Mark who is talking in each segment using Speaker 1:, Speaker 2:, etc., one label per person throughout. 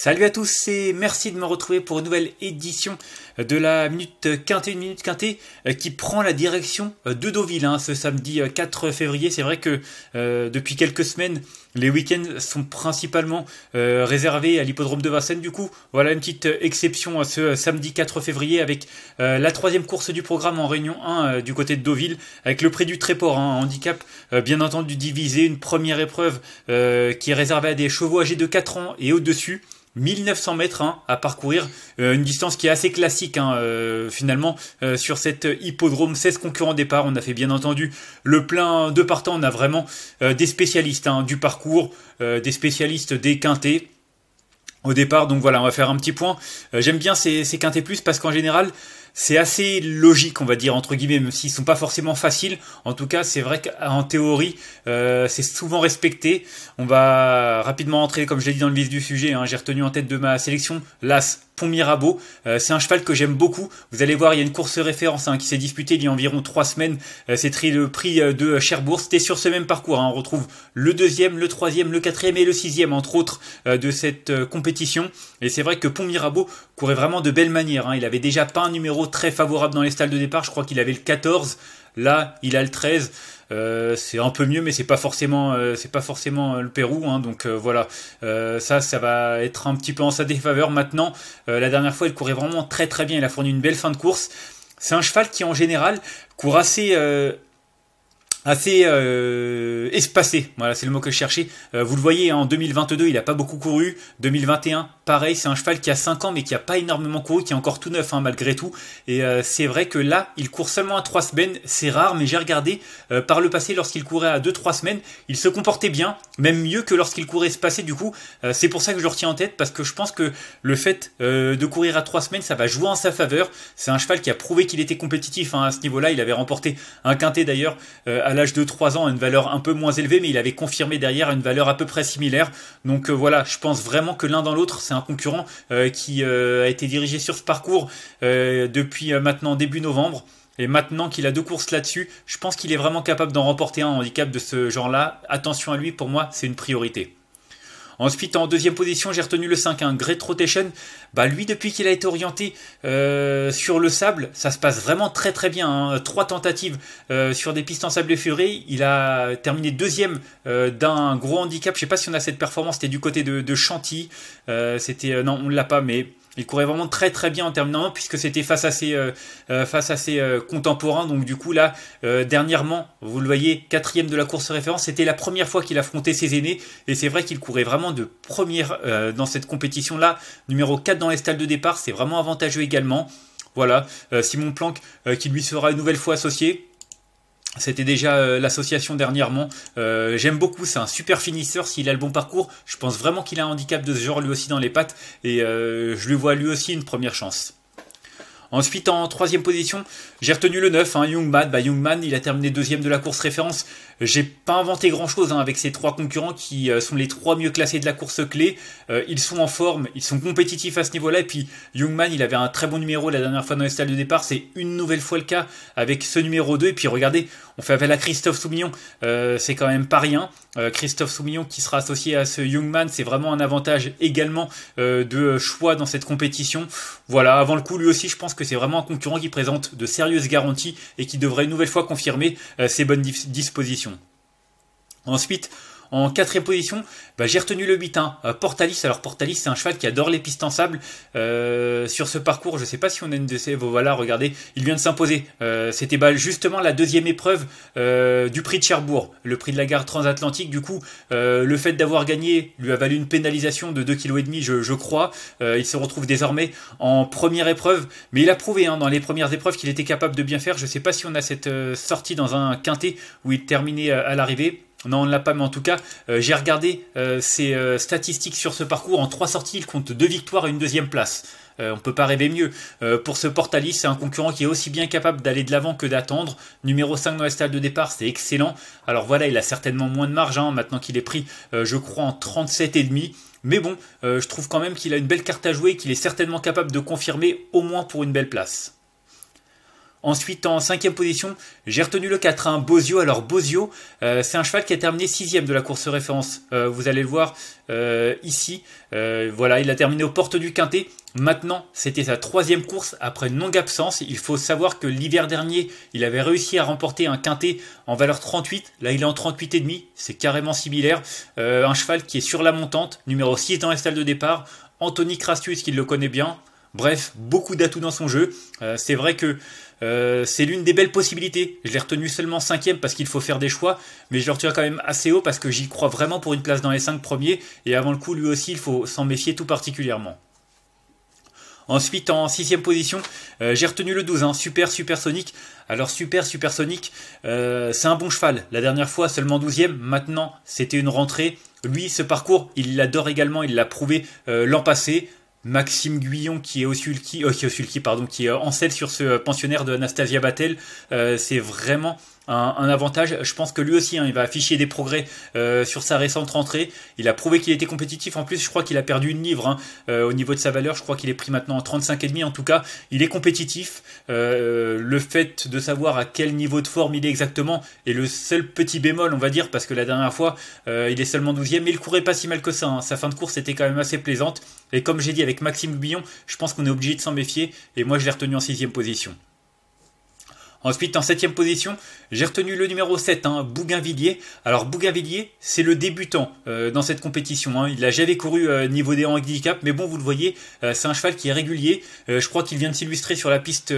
Speaker 1: Salut à tous et merci de me retrouver pour une nouvelle édition de la Minute Quintée, une Minute Quintée euh, qui prend la direction euh, de Deauville hein, ce samedi 4 euh, février. C'est vrai que depuis quelques semaines, les week-ends sont principalement réservés à l'hippodrome de Vincennes. Du coup, voilà une petite exception à ce samedi 4 février avec la troisième course du programme en Réunion 1 du côté de Deauville avec le prix du Tréport, un hein, handicap bien entendu divisé, une première épreuve qui est réservée à des chevaux âgés de 4 ans et au-dessus 1900 mètres hein, à parcourir, euh, une distance qui est assez classique hein, euh, finalement euh, sur cet hippodrome. 16 concurrents départ, on a fait bien entendu le plein de partant, on a vraiment des spécialistes hein, du parcours, des spécialistes des quintés au départ. Donc voilà, on va faire un petit point. J'aime bien ces, ces quintés plus parce qu'en général, c'est assez logique, on va dire, entre guillemets, même s'ils sont pas forcément faciles. En tout cas, c'est vrai qu'en théorie, euh, c'est souvent respecté. On va rapidement entrer, comme je l'ai dit dans le vif du sujet, hein. j'ai retenu en tête de ma sélection l'As Pont Mirabeau. c'est un cheval que j'aime beaucoup. Vous allez voir, il y a une course référence hein, qui s'est disputée il y a environ trois semaines. Euh, c'est le prix euh, de Cherbourg. C'était sur ce même parcours. Hein. On retrouve le deuxième, le troisième, le quatrième et le sixième, entre autres, de cette compétition. Et c'est vrai que Pont Mirabeau courait vraiment de belles manières. Il avait déjà pas un numéro très favorable dans les stalles de départ. Je crois qu'il avait le 14. Là, il a le 13. Euh, c'est un peu mieux, mais c'est pas forcément, euh, c'est pas forcément euh, le Pérou. Hein. donc voilà, ça, ça va être un petit peu en sa défaveur maintenant. la dernière fois, il courait vraiment très très bien. Il a fourni une belle fin de course. C'est un cheval qui en général court assez assez euh, espacé. Voilà, c'est le mot que je cherchais. Euh, vous le voyez, hein, en 2022, il n'a pas beaucoup couru. 2021, pareil, c'est un cheval qui a 5 ans, mais qui n'a pas énormément couru, qui est encore tout neuf hein, malgré tout. Et euh, c'est vrai que là, il court seulement à 3 semaines. C'est rare, mais j'ai regardé par le passé, lorsqu'il courait à 2-3 semaines, il se comportait bien, même mieux que lorsqu'il courait espacé. Du coup, c'est pour ça que je le retiens en tête, parce que je pense que le fait de courir à 3 semaines, ça va jouer en sa faveur. C'est un cheval qui a prouvé qu'il était compétitif hein, à ce niveau-là. Il avait remporté un quintet d'ailleurs à l'âge de 3 ans une valeur un peu moins élevée, mais il avait confirmé derrière une valeur à peu près similaire. Donc euh, voilà, je pense vraiment que l'un dans l'autre, c'est un concurrent euh, qui euh, a été dirigé sur ce parcours depuis maintenant début novembre. Et maintenant qu'il a deux courses là-dessus, je pense qu'il est vraiment capable d'en remporter un handicap de ce genre-là. Attention à lui, pour moi, c'est une priorité. Ensuite, en deuxième position, j'ai retenu le 5, un hein, Great Rotation. Bah, lui, depuis qu'il a été orienté euh, sur le sable, ça se passe vraiment très très bien. Hein. Trois tentatives euh, sur des pistes en sable effleuré. Il a terminé deuxième euh, d'un gros handicap. Je sais pas si on a cette performance. C'était du côté de, de Chantilly. c'était non, on ne l'a pas, mais il courait vraiment très très bien en terminant puisque c'était face à ses, euh, euh, face à euh, contemporains. Donc du coup là, dernièrement, vous le voyez, quatrième de la course référence, c'était la première fois qu'il affrontait ses aînés et c'est vrai qu'il courait vraiment de première dans cette compétition là, numéro 4 dans les stalles de départ, c'est vraiment avantageux également. Voilà, Simon Planck qui lui sera une nouvelle fois associé. C'était déjà euh, l'association dernièrement. Euh, j'aime beaucoup, c'est un super finisseur s'il a le bon parcours. Je pense vraiment qu'il a un handicap de ce genre lui aussi dans les pattes et euh, je lui vois lui aussi une première chance. Ensuite, en troisième position, j'ai retenu le 9, hein, Youngman. Bah, Youngman, il a terminé deuxième de la course référence. J'ai pas inventé grand-chose hein, avec ces trois concurrents qui euh, sont les trois mieux classés de la course clé. Euh, ils sont en forme, ils sont compétitifs à ce niveau-là. Et puis, Youngman, il avait un très bon numéro la dernière fois dans les stades de départ. C'est une nouvelle fois le cas avec ce numéro 2. Et puis, regardez, on fait appel à Christophe Soumillon. Euh, c'est quand même pas rien. Christophe Soumillon qui sera associé à ce Youngman, c'est vraiment un avantage également de choix dans cette compétition. Voilà, avant le coup, lui aussi, je pense que c'est vraiment un concurrent qui présente de sérieuses garanties et qui devrait une nouvelle fois confirmer euh, ses bonnes dispositions. Ensuite, en quatrième position, bah, j'ai retenu le 8 1 hein. euh, Portalis. Alors Portalis, c'est un cheval qui adore les pistes en sable. Euh, sur ce parcours, je sais pas si on a une de Voilà, regardez, il vient de s'imposer. Euh, c'était bah, justement la deuxième épreuve du prix de Cherbourg, le prix de la gare transatlantique. Du coup, le fait d'avoir gagné lui a valu une pénalisation de 2,5 kg, je, je crois. il se retrouve désormais en première épreuve. Mais il a prouvé hein, dans les premières épreuves qu'il était capable de bien faire. Je sais pas si on a cette sortie dans un quintet où il terminait à l'arrivée. Non, on ne l'a pas, mais en tout cas, euh, j'ai regardé ses euh, euh, statistiques sur ce parcours. En trois sorties, il compte deux victoires et une deuxième place. on ne peut pas rêver mieux. pour ce Portalis, c'est un concurrent qui est aussi bien capable d'aller de l'avant que d'attendre. Numéro 5 dans la stade de départ, c'est excellent. Alors voilà, il a certainement moins de marge hein, maintenant qu'il est pris, je crois, en 37,5. Mais bon, je trouve quand même qu'il a une belle carte à jouer et qu'il est certainement capable de confirmer au moins pour une belle place. Ensuite, en cinquième position, j'ai retenu le 4-1, hein, Bozio. Alors, Bozio, euh, c'est un cheval qui a terminé sixième de la course référence. Euh, vous allez le voir euh, ici. voilà, il a terminé aux portes du Quintet. Maintenant, c'était sa troisième course après une longue absence. Il faut savoir que l'hiver dernier, il avait réussi à remporter un quintet en valeur 38. Là, il est en 38,5. C'est carrément similaire. un cheval qui est sur la montante, numéro 6 dans la salle de départ. Anthony Crastus, qui le connaît bien. Bref, beaucoup d'atouts dans son jeu. c'est vrai que euh, c'est l'une des belles possibilités. Je l'ai retenu seulement cinquième parce qu'il faut faire des choix, mais je le retiens quand même assez haut parce que j'y crois vraiment pour une place dans les cinq premiers. Et avant le coup, lui aussi, il faut s'en méfier tout particulièrement. Ensuite, en sixième position, euh, j'ai retenu le 12, hein, Super Sonic Alors Super super Sonic euh, c'est un bon cheval. La dernière fois, seulement 12e, maintenant, c'était une rentrée. Lui, ce parcours, il l'adore également, il l'a prouvé l'an passé. Maxime Guyon qui est Osulki, euh, qui, est pardon, qui est en scène sur ce pensionnaire de Anastasia Battel, euh, c'est vraiment un, avantage. Je pense que lui aussi, hein, il va afficher des progrès euh, sur sa récente rentrée. Il a prouvé qu'il était compétitif. En plus, je crois qu'il a perdu une livre hein. euh, au niveau de sa valeur. Je crois qu'il est pris maintenant en 35,5. En tout cas, il est compétitif. Euh, le fait de savoir à quel niveau de forme il est exactement est le seul petit bémol, on va dire, parce que la dernière fois, il est seulement 12e, mais il courait pas si mal que ça. Hein. Sa fin de course était quand même assez plaisante. Et comme j'ai dit avec Maxime Billon, je pense qu'on est obligé de s'en méfier. Et moi, je l'ai retenu en sixième position. Ensuite, en septième position, j'ai retenu le numéro 7, hein, Bougainvilliers. Alors Bougainvilliers, c'est le débutant euh, dans cette compétition. Hein. Il n'a jamais couru euh, niveau des handicaps, mais bon, vous le voyez, euh, c'est un cheval qui est régulier. je crois qu'il vient de s'illustrer sur la piste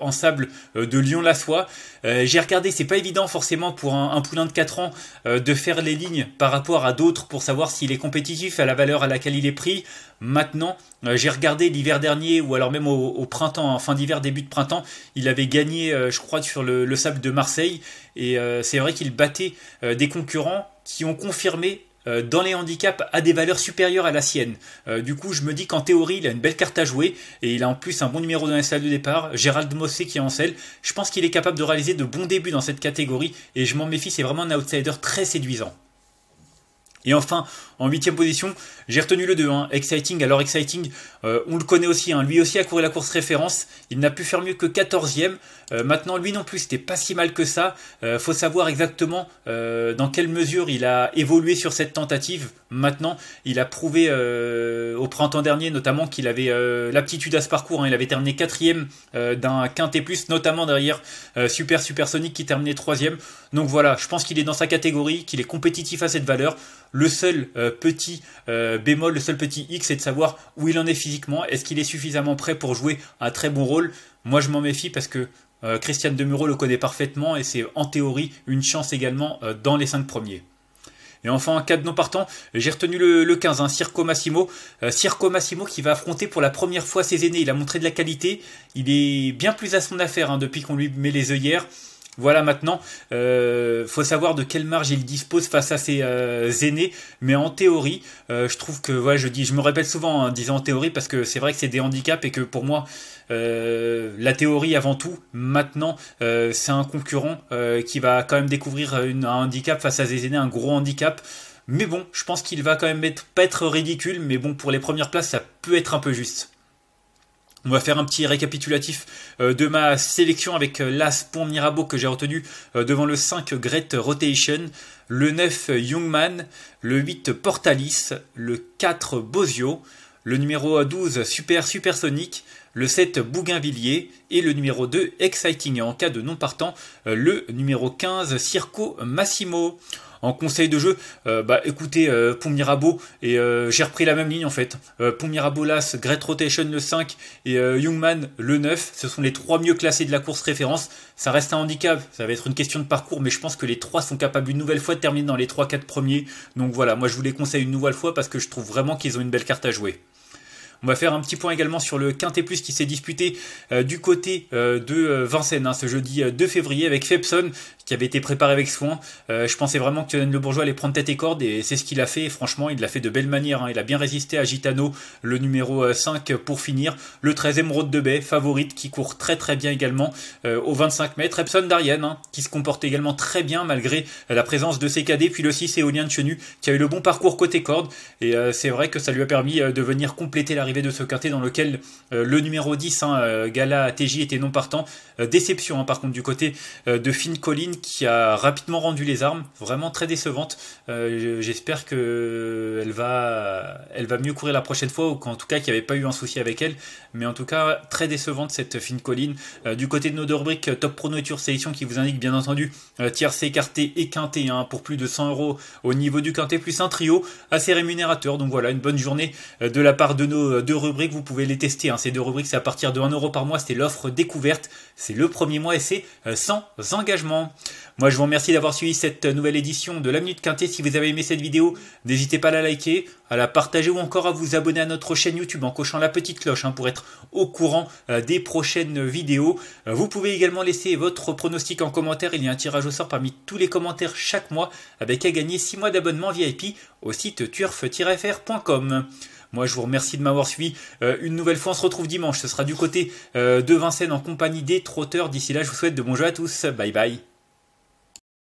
Speaker 1: en sable de Lyon-la-Soie. j'ai regardé, c'est pas évident forcément pour un, un poulain de 4 ans de faire les lignes par rapport à d'autres pour savoir s'il est compétitif, à la valeur à laquelle il est pris, maintenant. Euh, j'ai regardé l'hiver dernier, ou alors même au, printemps, en fin d'hiver, début de printemps, il avait gagné, euh, je crois, sur le, sable de Marseille. Et euh, c'est vrai qu'il battait des concurrents qui ont confirmé dans les handicaps à des valeurs supérieures à la sienne. du coup, je me dis qu'en théorie, il a une belle carte à jouer et il a en plus un bon numéro dans la salle de départ. Gérald Mossé qui est en selle. Je pense qu'il est capable de réaliser de bons débuts dans cette catégorie et je m'en méfie, c'est vraiment un outsider très séduisant. Et enfin, en huitième position, j'ai retenu le 2, hein, Exciting. Alors Exciting, euh, on le connaît aussi, hein, lui aussi a couru la course référence, il n'a pu faire mieux que 14e. Euh, maintenant, lui non plus, c'était pas si mal que ça. Euh, faut savoir exactement dans quelle mesure il a évolué sur cette tentative. Maintenant, il a prouvé au printemps dernier notamment qu'il avait l'aptitude à ce parcours. Hein. il avait terminé quatrième d'un quintet plus, notamment derrière Super Supersonic qui terminait troisième. Donc voilà, je pense qu'il est dans sa catégorie, qu'il est compétitif à cette valeur. Le seul euh, petit euh, bémol, le seul petit X, c'est de savoir où il en est physiquement. Est-ce qu'il est suffisamment prêt pour jouer un très bon rôle Moi, je m'en méfie parce que Christiane euh, Christian Demuro le connaît parfaitement et c'est en théorie une chance également dans les 5 premiers. Et enfin, en cas de non partant, j'ai retenu le, 15, hein, Circo Massimo. Circo Massimo qui va affronter pour la première fois ses aînés. Il a montré de la qualité. Il est bien plus à son affaire hein, depuis qu'on lui met les œillères. Voilà maintenant, euh, faut savoir de quelle marge il dispose face à ses euh, aînés, mais en théorie, euh, je trouve que, je dis, je me répète souvent hein, en disant en théorie parce que c'est vrai que c'est des handicaps et que pour moi, la théorie avant tout. Maintenant, c'est un concurrent qui va quand même découvrir un handicap face à ses aînés, un gros handicap. Mais bon, je pense qu'il va quand même être, pas être ridicule, mais bon, pour les premières places, ça peut être un peu juste. On va faire un petit récapitulatif euh, de ma sélection avec euh, l'As Pont Mirabeau que j'ai retenu euh, devant le 5 Great Rotation, le 9 Youngman, le 8 Portalis, le 4 Bozio, le numéro 12 Super Supersonic, le 7 Bougainvilliers et le numéro 2 Exciting et en cas de non partant le numéro 15 Circo Massimo en conseil de jeu, euh, bah écoutez euh, Mirabeau et euh, j'ai repris la même ligne en fait. Euh, Pont Mirabeau l'As, Great Rotation le 5 et Youngman le 9, ce sont les trois mieux classés de la course référence. Ça reste un handicap, ça va être une question de parcours, mais je pense que les trois sont capables une nouvelle fois de terminer dans les 3-4 premiers. Donc voilà, moi je vous les conseille une nouvelle fois parce que je trouve vraiment qu'ils ont une belle carte à jouer. On va faire un petit point également sur le Quintet Plus qui s'est disputé euh, du côté euh, de euh, Vincennes hein, ce jeudi 2 février avec Febson qui avait été préparé avec soin. je pensais vraiment que Le Bourgeois allait prendre tête et corde et c'est ce qu'il a fait. franchement, il l'a fait de belle manière. Hein. Il a bien résisté à Gitano, le numéro 5 pour finir. Le 13 Road de Baie, favorite qui court très très bien également au 25 mètres. Epson d'Ariane hein, qui se comporte également très bien malgré la présence de ses cadets. Puis le 6 Éolien de Chenu qui a eu le bon parcours côté corde et c'est vrai que ça lui a permis de venir compléter la de ce quintet dans lequel euh, le numéro 10, hein, euh, Gala TJ, était non partant. Euh, déception, hein, par contre, du côté de Finn Collin qui a rapidement rendu les armes. Vraiment très décevante. J'espère que va, elle va mieux courir la prochaine fois, ou qu'en tout cas, qu'il n'y avait pas eu un souci avec elle. Mais en tout cas, très décevante cette Finn Collin. du côté de nos deux rubriques, Top Pro et Sélection qui vous indique bien entendu tiercé, écarté et quinté hein, pour plus de 100 euros au niveau du quintet, plus un trio assez rémunérateur. Donc voilà, une bonne journée de la part de nos euh, deux, rubriques, vous pouvez les tester. Hein. Ces deux rubriques, c'est à partir de 1€ euro par mois, c'est l'offre découverte, c'est le premier mois et c'est euh, sans engagement. Moi, je vous remercie d'avoir suivi cette nouvelle édition de la Minute Quintée. Si vous avez aimé cette vidéo, n'hésitez pas à la liker, à la partager ou encore à vous abonner à notre chaîne YouTube en cochant la petite cloche hein, pour être au courant euh, des prochaines vidéos. vous pouvez également laisser votre pronostic en commentaire. Il y a un tirage au sort parmi tous les commentaires chaque mois avec à gagner 6 mois d'abonnement VIP au site turf-fr.com. Moi, je vous remercie de m'avoir suivi euh, une nouvelle fois. On se retrouve dimanche. Ce sera du côté euh, de Vincennes en compagnie des trotteurs. D'ici là, je vous souhaite de bons jeux à tous. Bye bye.